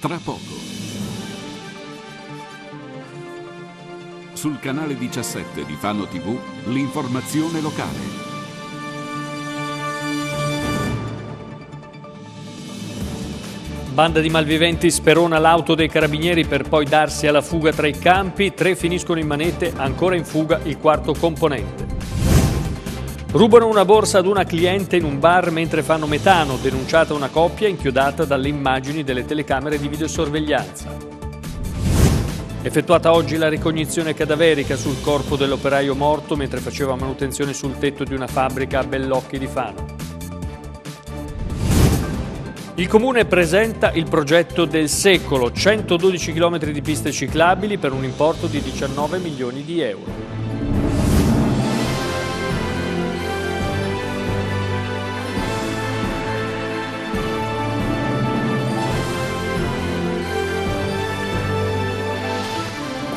Tra poco. Sul canale 17 di Fano TV, l'informazione locale. Banda di malviventi sperona l'auto dei carabinieri per poi darsi alla fuga tra i campi, tre finiscono in manette, ancora in fuga il quarto componente. Rubano una borsa ad una cliente in un bar mentre fanno metano, denunciata una coppia inchiodata dalle immagini delle telecamere di videosorveglianza. Effettuata oggi la ricognizione cadaverica sul corpo dell'operaio morto mentre faceva manutenzione sul tetto di una fabbrica a Bellocchi di Fano. Il comune presenta il progetto del secolo, 112 km di piste ciclabili per un importo di 19 milioni di euro.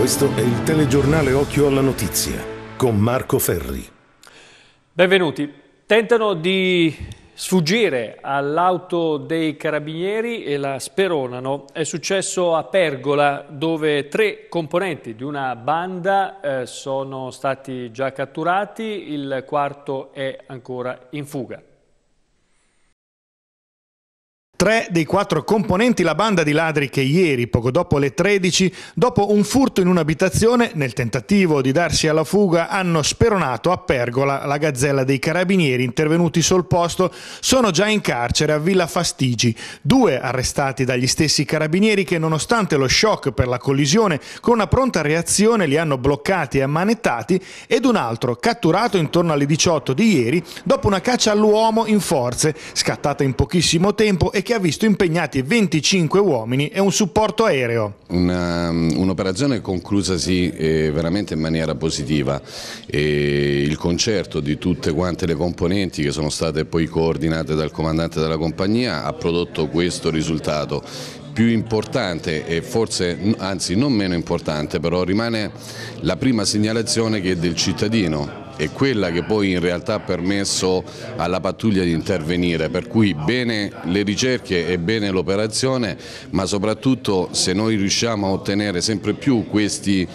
Questo è il telegiornale Occhio alla Notizia con Marco Ferri. Benvenuti. Tentano di sfuggire all'auto dei carabinieri e la speronano. È successo a Pergola dove tre componenti di una banda eh, sono stati già catturati, il quarto è ancora in fuga. Tre dei quattro componenti la banda di ladri che ieri, poco dopo le 13, dopo un furto in un'abitazione, nel tentativo di darsi alla fuga, hanno speronato a pergola la gazzella dei carabinieri intervenuti sul posto, sono già in carcere a Villa Fastigi. Due arrestati dagli stessi carabinieri che, nonostante lo shock per la collisione, con una pronta reazione li hanno bloccati e ammanettati, ed un altro catturato intorno alle 18 di ieri dopo una caccia all'uomo in forze, scattata in pochissimo tempo e che che ha visto impegnati 25 uomini e un supporto aereo. Um, un'operazione un conclusasi eh, veramente in maniera positiva. E il concerto di tutte quante le componenti che sono state poi coordinate dal comandante della compagnia ha prodotto questo risultato più importante e forse anzi non meno importante però rimane la prima segnalazione che è del cittadino è quella che poi in realtà ha permesso alla pattuglia di intervenire, per cui bene le ricerche e bene l'operazione, ma soprattutto se noi riusciamo a ottenere sempre più questi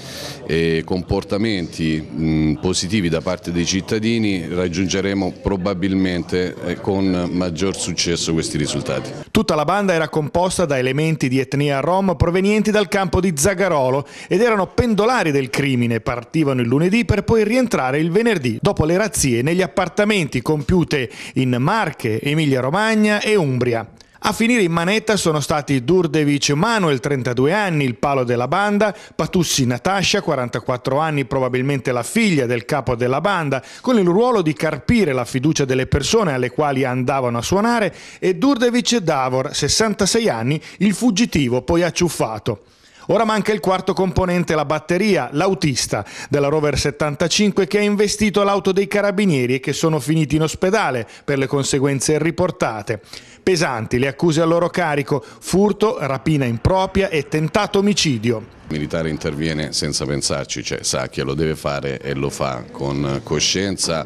eh, comportamenti mh, mm, positivi da parte dei cittadini, raggiungeremo probabilmente eh, con maggior successo questi risultati. Tutta la banda era composta da elementi di etnia rom provenienti dal campo di Zagarolo ed erano pendolari del crimine, partivano il lunedì per poi rientrare il venerdì venerdì dopo le razzie negli appartamenti compiute in Marche, Emilia-Romagna e Umbria. A finire in manetta sono stati Durdevic Manuel, 32 anni, il palo della banda, Patussi Natascia, 44 anni, probabilmente la figlia del capo della banda, con il ruolo di carpire la fiducia delle persone alle quali andavano a suonare, e Durdevic Davor, 66 anni, il fuggitivo poi acciuffato. Ora manca il quarto componente, la batteria, l'autista della Rover 75 che ha investito l'auto dei carabinieri e che sono finiti in ospedale per le conseguenze riportate. Pesanti le accuse al loro carico, furto, rapina impropria e tentato omicidio. Il militare interviene senza pensarci, cioè sa che lo deve fare e lo fa con coscienza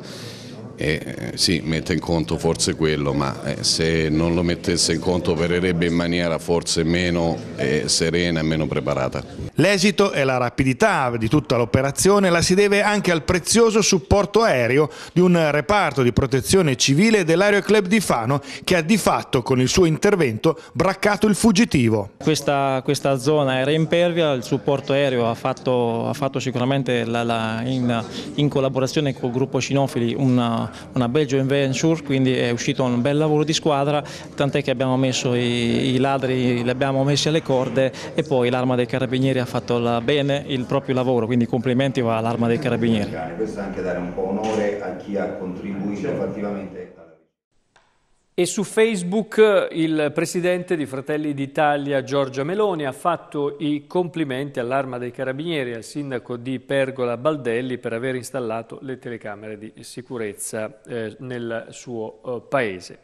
e eh, sì, mette in conto forse quello, ma eh, se non lo mettesse in conto opererebbe in maniera forse meno eh, serena e meno preparata. L'esito e la rapidità di tutta l'operazione la si deve anche al prezioso supporto aereo di un reparto di protezione civile dell'Aeroclub di Fano che ha di fatto con il suo intervento braccato il fuggitivo. Questa, questa zona era impervia, il supporto aereo ha fatto, ha fatto sicuramente la, la, in, in, collaborazione col gruppo Cinofili una, una bel joint venture, quindi è uscito un bel lavoro di squadra, tant'è che abbiamo messo i, i ladri, li abbiamo messi alle corde e poi l'arma dei carabinieri ha fatto la, bene il proprio lavoro, quindi complimenti all'arma dei carabinieri. Questo è anche dare un po' onore a chi ha contribuito effettivamente. Certo. E su Facebook il presidente di Fratelli d'Italia Giorgia Meloni ha fatto i complimenti all'arma dei carabinieri al sindaco di Pergola Baldelli per aver installato le telecamere di sicurezza eh, nel suo eh, paese.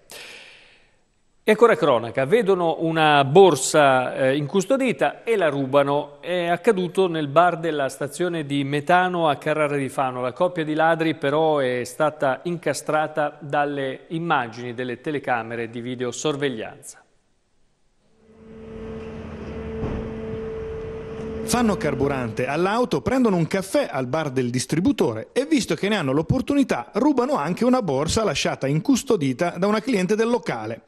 E ancora cronaca, vedono una borsa eh, incustodita e la rubano. È accaduto nel bar della stazione di Metano a Carrara di Fano. La coppia di ladri però è stata incastrata dalle immagini delle telecamere di videosorveglianza. Fanno carburante all'auto, prendono un caffè al bar del distributore e visto che ne hanno l'opportunità rubano anche una borsa lasciata incustodita da una cliente del locale.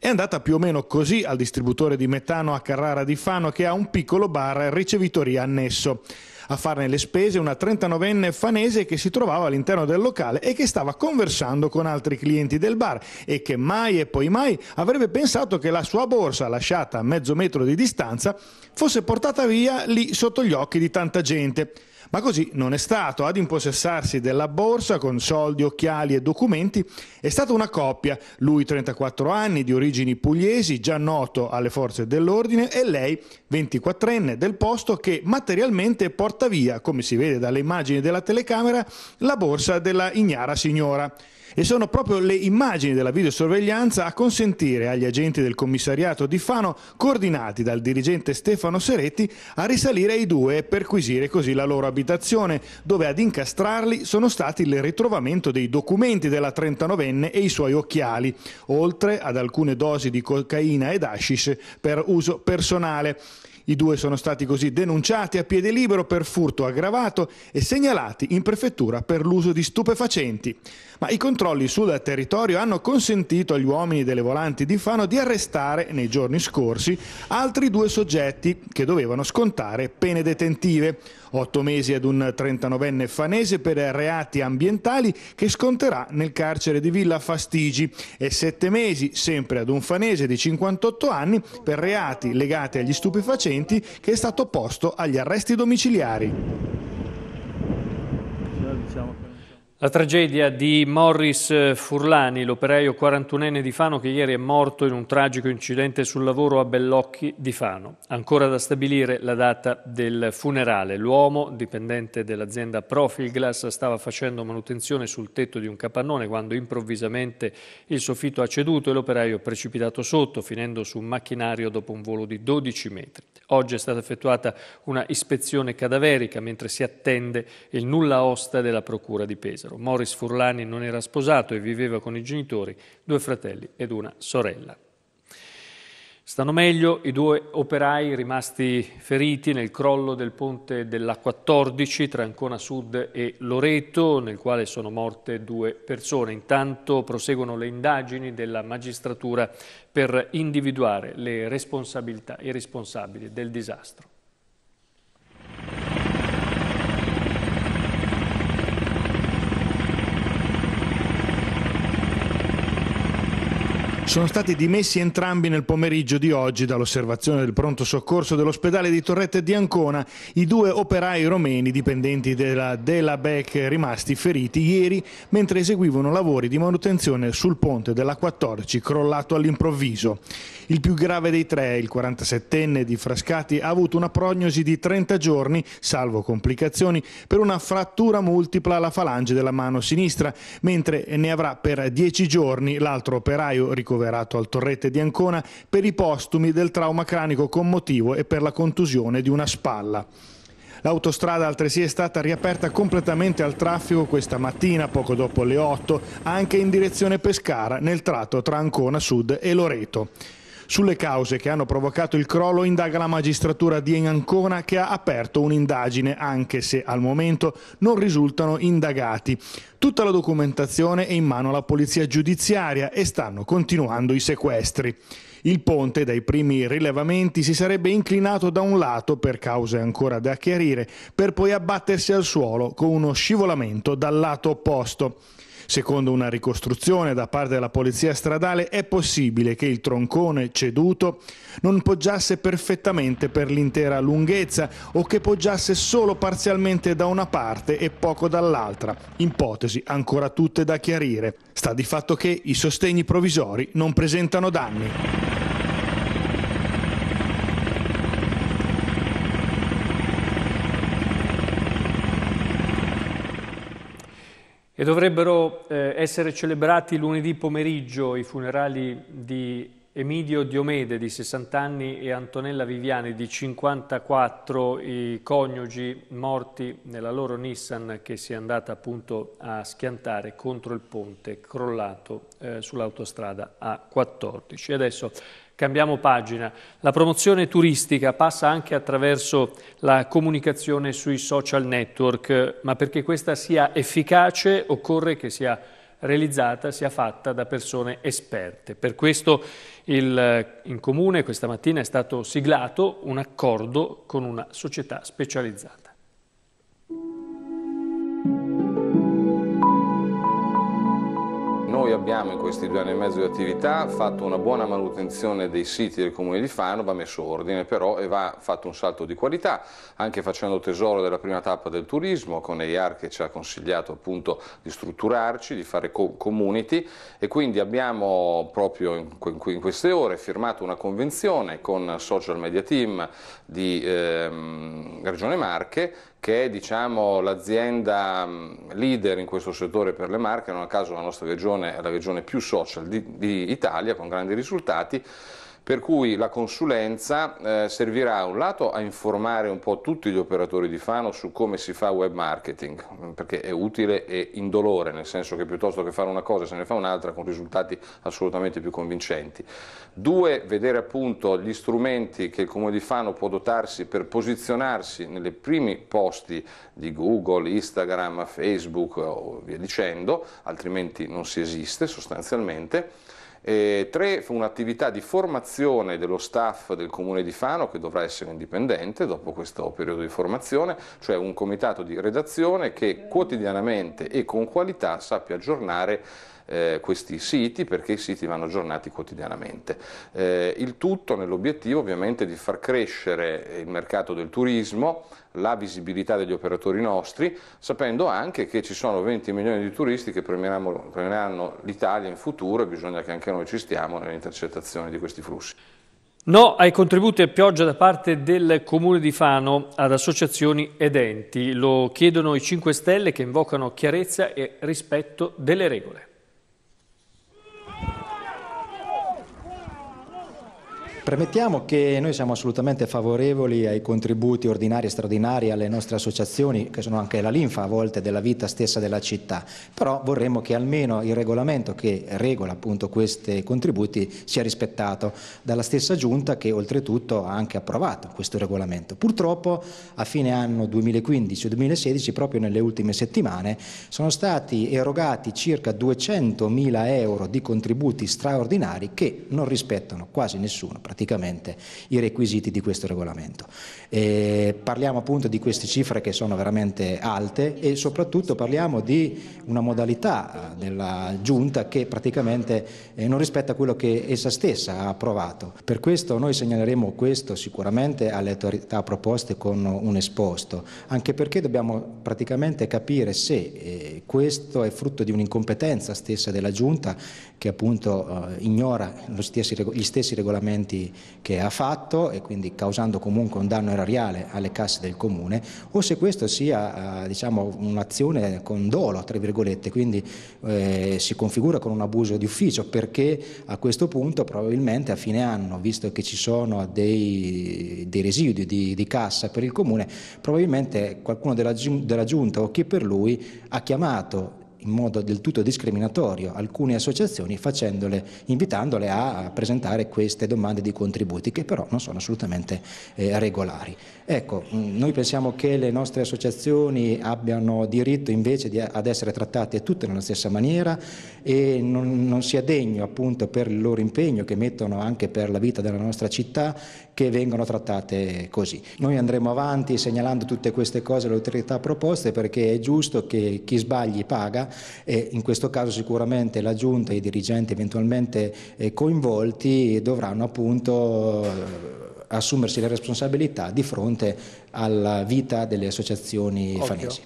È andata più o meno così al distributore di metano a Carrara di Fano che ha un piccolo bar ricevitoria annesso. A farne le spese una 39enne fanese che si trovava all'interno del locale e che stava conversando con altri clienti del bar e che mai e poi mai avrebbe pensato che la sua borsa, lasciata a mezzo metro di distanza, fosse portata via lì sotto gli occhi di tanta gente. Ma così non è stato. Ad impossessarsi della borsa con soldi, occhiali e documenti è stata una coppia, lui 34 anni, di origini pugliesi, già noto alle forze dell'ordine, e lei 24enne del posto che materialmente porta via, come si vede dalle immagini della telecamera, la borsa della ignara signora. E sono proprio le immagini della videosorveglianza a consentire agli agenti del commissariato di Fano, coordinati dal dirigente Stefano Seretti, a risalire ai due e perquisire così la loro abitazione, dove ad incastrarli sono stati il ritrovamento dei documenti della 39enne e i suoi occhiali, oltre ad alcune dosi di cocaina ed hashish per uso personale. I due sono stati così denunciati a piede libero per furto aggravato e segnalati in prefettura per l'uso di stupefacenti. Ma i controlli sul territorio hanno consentito agli uomini delle volanti di Fano di arrestare nei giorni scorsi altri due soggetti che dovevano scontare pene detentive. Otto mesi ad un 39enne fanese per reati ambientali che sconterà nel carcere di Villa Fastigi e sette mesi sempre ad un fanese di 58 anni per reati legati agli stupefacenti documenti che è stato posto agli arresti domiciliari. Diciamo la tragedia di Morris eh, Furlani, l'operaio 41enne di Fano che ieri è morto in un tragico incidente sul lavoro a Bellocchi di Fano. Ancora da stabilire la data del funerale. L'uomo, dipendente dell'azienda Profilglass, stava facendo manutenzione sul tetto di un capannone quando improvvisamente il soffitto ha ceduto e l'operaio è precipitato sotto, finendo su un macchinario dopo un volo di 12 metri. Oggi è stata effettuata una ispezione cadaverica mentre si attende il nulla osta della Procura di Pesa all'estero. Morris Furlani non era sposato e viveva con i genitori, due fratelli ed una sorella. Stanno meglio i due operai rimasti feriti nel crollo del ponte della 14 tra Ancona Sud e Loreto, nel quale sono morte due persone. Intanto proseguono le indagini della magistratura per individuare le responsabilità e i responsabili del disastro. sono stati dimessi entrambi nel pomeriggio di oggi dall'osservazione del pronto soccorso dell'ospedale di Torrette di Ancona i due operai romeni dipendenti della Delabec rimasti feriti ieri mentre eseguivano lavori di manutenzione sul ponte della 14 crollato all'improvviso. Il più grave dei tre, il 47enne di Frascati, ha avuto una prognosi di 30 giorni, salvo complicazioni, per una frattura multipla alla falange della mano sinistra, mentre ne avrà per 10 giorni l'altro operaio ricordato ricoverato al Torrete di Ancona per i postumi del trauma cranico commotivo e per la contusione di una spalla. L'autostrada altresì è stata riaperta completamente al traffico questa mattina, poco dopo le 8, anche in direzione Pescara, nel tratto tra Ancona Sud e Loreto. Sulle cause che hanno provocato il crollo indaga la magistratura di Ancona che ha aperto un'indagine anche se al momento non risultano indagati. Tutta la documentazione è in mano alla polizia giudiziaria e stanno continuando i sequestri. Il ponte, dai primi rilevamenti, si sarebbe inclinato da un lato per cause ancora da chiarire, per poi abbattersi al suolo con uno scivolamento dal lato opposto. Secondo una ricostruzione da parte della polizia stradale è possibile che il troncone ceduto non poggiasse perfettamente per l'intera lunghezza o che poggiasse solo parzialmente da una parte e poco dall'altra, ipotesi ancora tutte da chiarire. Sta di fatto che i sostegni provvisori non presentano danni. E dovrebbero eh, essere celebrati lunedì pomeriggio i funerali di Emidio Diomede di 60 anni e Antonella Viviani di 54, i coniugi morti nella loro Nissan che si è andata appunto a schiantare contro il ponte crollato eh, sull'autostrada A14. E adesso Cambiamo pagina. La promozione turistica passa anche attraverso la comunicazione sui social network, ma perché questa sia efficace occorre che sia realizzata sia fatta da persone esperte. Per questo il, eh, in comune questa mattina è stato siglato un accordo con una società specializzata. Noi abbiamo in questi due anni e mezzo di attività fatto una buona manutenzione dei siti del Comune di Fano, va messo ordine però e va fatto un salto di qualità, anche facendo tesoro della prima tappa del turismo, con EIAR che ci ha consigliato appunto di strutturarci, di fare community e quindi abbiamo proprio in queste ore firmato una convenzione con Social Media Team di ehm, Regione Marche che è diciamo, l'azienda mm, leader in questo settore per le marche, non a caso la nostra regione è la regione più social di, di con grandi risultati, per cui la consulenza eh, servirà a un lato a informare un po' tutti gli operatori di Fano su come si fa web marketing, perché è utile e indolore, nel senso che piuttosto che fare una cosa se ne fa un'altra con risultati assolutamente più convincenti. Due, vedere appunto gli strumenti che il Comune di Fano può dotarsi per posizionarsi nelle primi posti di Google, Instagram, Facebook o via dicendo, altrimenti non si esiste sostanzialmente e eh, tre, un'attività di formazione dello staff del Comune di Fano che dovrà essere indipendente dopo questo periodo di formazione, cioè un comitato di redazione che quotidianamente e con qualità sappia aggiornare eh, questi siti perché i siti vanno aggiornati quotidianamente. Eh, il tutto nell'obiettivo ovviamente di far crescere il mercato del turismo, la visibilità degli operatori nostri, sapendo anche che ci sono 20 milioni di turisti che premieranno l'Italia in futuro e bisogna che anche noi ci stiamo nell'intercettazione di questi flussi. No ai contributi a pioggia da parte del Comune di Fano ad associazioni ed enti. Lo chiedono i 5 Stelle che invocano chiarezza e rispetto delle regole. Premettiamo che noi siamo assolutamente favorevoli ai contributi ordinari e straordinari alle nostre associazioni, che sono anche la linfa a volte della vita stessa della città, però vorremmo che almeno il regolamento che regola appunto questi contributi sia rispettato dalla stessa giunta che oltretutto ha anche approvato questo regolamento. Purtroppo a fine anno 2015-2016, proprio nelle ultime settimane, sono stati erogati circa 200.000 euro di contributi straordinari che non rispettano quasi nessuno praticamente i requisiti di questo regolamento. E parliamo appunto di queste cifre che sono veramente alte e soprattutto parliamo di una modalità eh, della giunta che praticamente eh, non rispetta quello che essa stessa ha approvato. Per questo noi segnaleremo questo sicuramente alle autorità proposte con un esposto, anche perché dobbiamo praticamente capire se eh, questo è frutto di un'incompetenza stessa della giunta che appunto ignora gli stessi regolamenti che ha fatto e quindi causando comunque un danno erariale alle casse del comune o se questo sia eh, diciamo, un'azione con dolo, tra virgolette, quindi eh, si configura con un abuso di ufficio perché a questo punto probabilmente a fine anno, visto che ci sono dei, dei residui di, di, cassa per il comune, probabilmente qualcuno della, della giunta o chi per lui ha chiamato in modo del tutto discriminatorio alcune associazioni invitandole a presentare queste domande di contributi che però non sono assolutamente eh, regolari. Ecco, mm, noi pensiamo che le nostre associazioni abbiano diritto invece di, ad essere trattate tutte nella stessa maniera e non, non sia degno appunto per il loro impegno che mettono anche per la vita della nostra città che vengano trattate così. Noi andremo avanti segnalando tutte queste cose alle autorità proposte perché è giusto che chi sbagli paga e in questo caso sicuramente la Giunta e i dirigenti eventualmente eh, coinvolti dovranno appunto eh, assumersi le responsabilità di fronte alla vita delle associazioni Occhio. fanesi.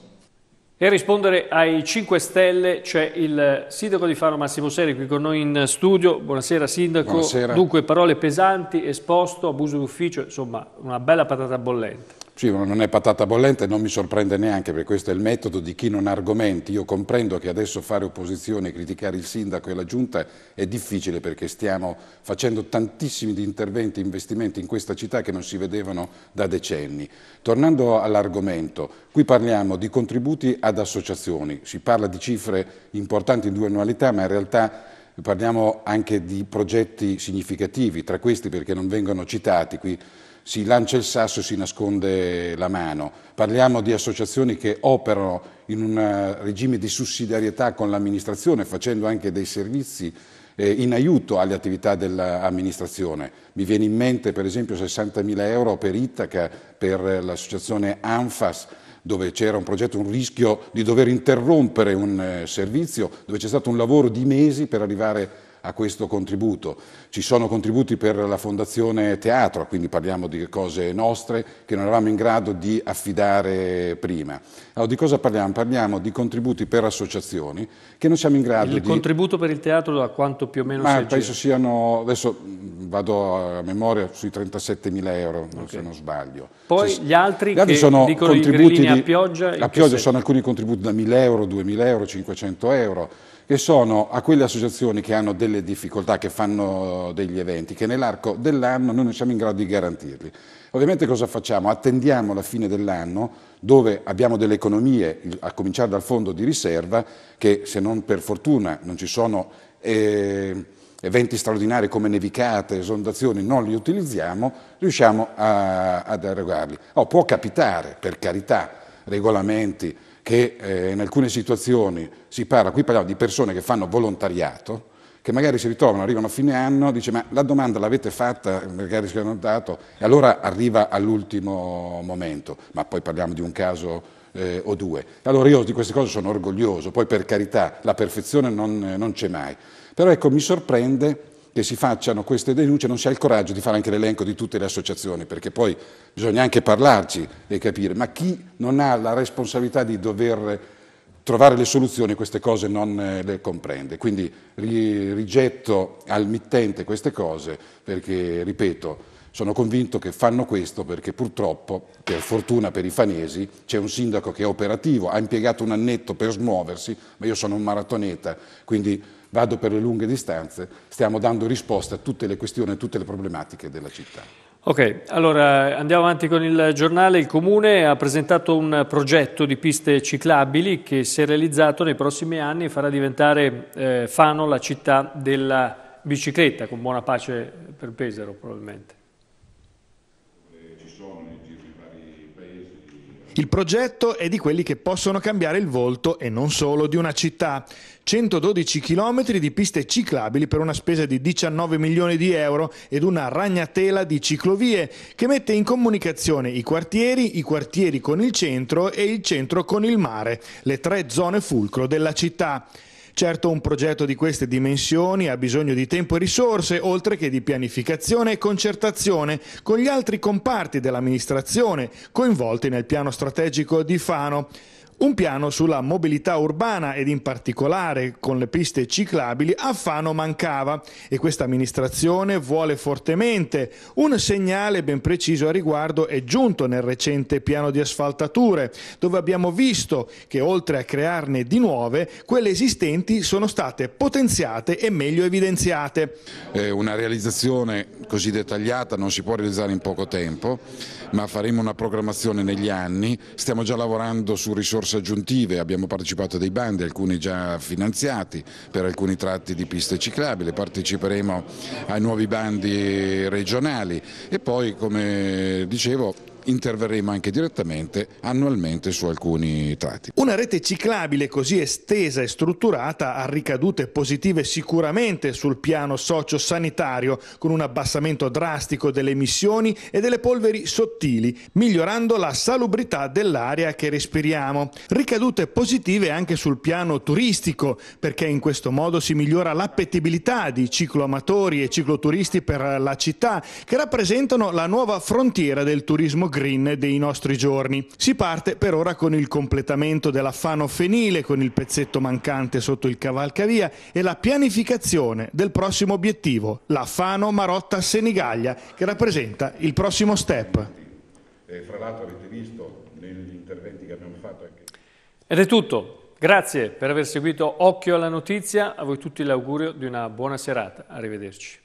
E rispondere ai 5 Stelle c'è il sindaco di Faro Massimo Seri qui con noi in studio. Buonasera sindaco. Buonasera. Dunque parole pesanti, esposto, abuso d'ufficio, insomma una bella patata bollente. Sì, non è patata bollente, non mi sorprende neanche perché questo è il metodo di chi non argomenti. Io comprendo che adesso fare opposizione e criticare il sindaco e la giunta è difficile perché stiamo facendo tantissimi interventi, e investimenti in questa città che non si vedevano da decenni. Tornando all'argomento, qui parliamo di contributi ad associazioni, si parla di cifre importanti in due annualità ma in realtà parliamo anche di progetti significativi, tra questi perché non vengono citati qui si lancia il sasso e si nasconde la mano. Parliamo di associazioni che operano in un eh, regime di sussidiarietà con l'amministrazione, facendo anche dei servizi eh, in aiuto alle attività dell'amministrazione. Mi viene in mente per esempio 60.000 euro per Itaca, per l'associazione ANFAS, dove c'era un progetto, un rischio di dover interrompere un eh, servizio, dove c'è stato un lavoro di mesi per arrivare a a questo contributo. Ci sono contributi per la Fondazione Teatro, quindi parliamo di cose nostre che non eravamo in grado di affidare prima. Allora, di cosa parliamo? Parliamo di contributi per associazioni che non siamo in grado il di... Il contributo per il teatro da quanto più o meno Ma penso siano, adesso vado a memoria, sui 37 mila euro, okay. se non sbaglio. Poi cioè, gli altri, gli altri sono contributi di... a pioggia? A pioggia sono alcuni contributi da 1000 euro, 2000 euro, 500 euro che sono a quelle associazioni che hanno delle difficoltà, che fanno degli eventi, che nell'arco dell'anno noi non siamo in grado di garantirli. Ovviamente cosa facciamo? Attendiamo la fine dell'anno dove abbiamo delle economie, a cominciare dal fondo di riserva, che se non per fortuna non ci sono eh, eventi straordinari come nevicate, esondazioni, non li utilizziamo, riusciamo a, ad erogarli. Oh, può capitare, per carità, regolamenti, che eh, in alcune situazioni si parla, qui parliamo di persone che fanno volontariato, che magari si ritrovano, arrivano a fine anno, dice ma la domanda l'avete fatta, magari si è dato, e allora arriva all'ultimo momento, ma poi parliamo di un caso eh, o due. Allora io di queste cose sono orgoglioso, poi per carità la perfezione non, eh, non c'è mai, però ecco mi sorprende che si facciano queste denunce, non si ha il coraggio di fare anche l'elenco di tutte le associazioni, perché poi bisogna anche parlarci e capire, ma chi non ha la responsabilità di dover trovare le soluzioni, queste cose non eh, le comprende. Quindi rigetto al mittente queste cose perché, ripeto, sono convinto che fanno questo perché purtroppo, per fortuna per i fanesi, c'è un sindaco che è operativo, ha impiegato un annetto per smuoversi, ma io sono un maratoneta, quindi vado per le lunghe distanze, stiamo dando risposta a tutte le questioni, a tutte le problematiche della città. Ok, allora andiamo avanti con il giornale. Il Comune ha presentato un progetto di piste ciclabili che se realizzato nei prossimi anni farà diventare eh, Fano la città della bicicletta, con buona pace per Pesaro probabilmente. Eh, ci sono i giri il progetto è di quelli che possono cambiare il volto e non solo di una città. 112 km di piste ciclabili per una spesa di 19 milioni di euro ed una ragnatela di ciclovie che mette in comunicazione i quartieri, i quartieri con il centro e il centro con il mare, le tre zone fulcro della città. Certo un progetto di queste dimensioni ha bisogno di tempo e risorse, oltre che di pianificazione e concertazione con gli altri comparti dell'amministrazione coinvolti nel piano strategico di Fano. Un piano sulla mobilità urbana ed in particolare con le piste ciclabili a Fano mancava e questa amministrazione vuole fortemente. Un segnale ben preciso a riguardo è giunto nel recente piano di asfaltature, dove abbiamo visto che oltre a crearne di nuove, quelle esistenti sono state potenziate e meglio evidenziate. Eh, una realizzazione così dettagliata non si può realizzare in poco tempo, ma faremo una programmazione negli anni, stiamo già lavorando su risorse risorse aggiuntive, abbiamo partecipato a dei bandi, alcuni già finanziati per alcuni tratti di piste ciclabili, parteciperemo ai nuovi bandi regionali e poi come dicevo interverremo anche direttamente annualmente su alcuni tratti. Una rete ciclabile così estesa e strutturata ha ricadute positive sicuramente sul piano socio-sanitario, con un abbassamento drastico delle emissioni e delle polveri sottili, migliorando la salubrità dell'aria che respiriamo. Ricadute positive anche sul piano turistico, perché in questo modo si migliora l'appetibilità di cicloamatori e cicloturisti per la città, che rappresentano la nuova frontiera del turismo green dei nostri giorni. Si parte per ora con il completamento della Fano fenile, con il pezzetto mancante sotto il cavalcavia e la pianificazione del prossimo obiettivo, la Fano Marotta Senigaglia, che rappresenta il prossimo step. E fra l'altro avete visto negli interventi che abbiamo fatto anche... Ed è tutto. Grazie per aver seguito Occhio alla Notizia, a voi tutti l'augurio di una buona serata, arrivederci.